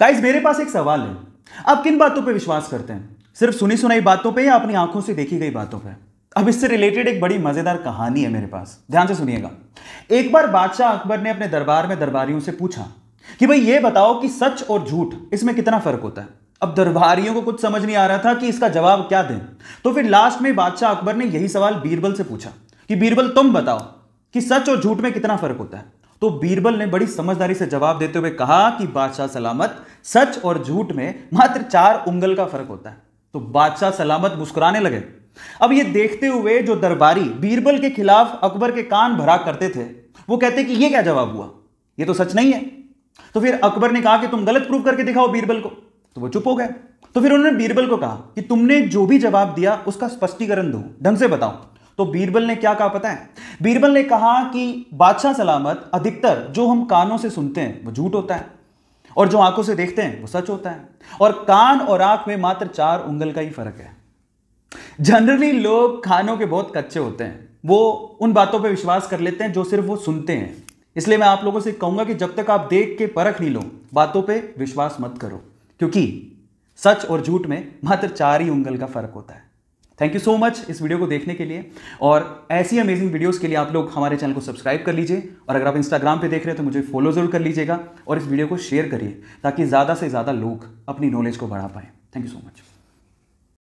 guys मेरे पास एक सवाल है आप किन बातों पे विश्वास करते हैं सिर्फ सुनी सुनाई बातों पे या अपनी आंखों से देखी गई बातों पे अब इससे रिलेटेड एक बड़ी मजेदार कहानी है मेरे पास ध्यान से सुनिएगा एक बार बादशाह अकबर ने अपने दरबार में दरबारियों से पूछा कि भाई ये बताओ कि सच और झूठ इसमें कितना फर्क होता है अब दरबारियों को कुछ समझ नहीं आ रहा था कि इसका जवाब क्या दें तो फिर लास्ट में बादशाह अकबर ने यही सवाल बीरबल से पूछा कि बीरबल तुम बताओ कि सच और झूठ में कितना फर्क होता है तो बीरबल ने बड़ी समझदारी से जवाब देते हुए कहा कि बादशाह सलामत सच और झूठ में मात्र चार उंगल का फर्क होता है तो बादशाह सलामत मुस्कुराने लगे अब ये देखते हुए जो दरबारी बीरबल के खिलाफ अकबर के कान भरा करते थे वो कहते कि ये क्या जवाब हुआ ये तो सच नहीं है तो फिर अकबर ने कहा कि तुम गलत प्रूव करके दिखाओ बीरबल को तो वो चुप हो गए तो फिर उन्होंने बीरबल को कहा कि तुमने जो भी जवाब दिया उसका स्पष्टीकरण दो ढंग से बताओ तो बीरबल ने क्या कहा पता है बीरबल ने कहा कि बादशाह सलामत अधिकतर जो हम कानों से सुनते हैं वो झूठ होता है और जो आंखों से देखते हैं वो सच होता है और कान और आंख में मात्र चार उंगल का ही फर्क है जनरली लोग खानों के बहुत कच्चे होते हैं वो उन बातों पर विश्वास कर लेते हैं जो सिर्फ वो सुनते हैं इसलिए मैं आप लोगों से कहूंगा कि जब तक आप देख के परख नहीं लो बातों पे विश्वास मत करो क्योंकि सच और झूठ में मात्र चार ही उंगल का फर्क होता है थैंक यू सो मच इस वीडियो को देखने के लिए और ऐसी अमेजिंग वीडियोस के लिए आप लोग हमारे चैनल को सब्सक्राइब कर लीजिए और अगर आप इंस्टाग्राम पे देख रहे हैं तो मुझे फॉलो जरूर कर लीजिएगा और इस वीडियो को शेयर करिए ताकि ज़्यादा से ज़्यादा लोग अपनी नॉलेज को बढ़ा पाएँ थैंक यू सो मच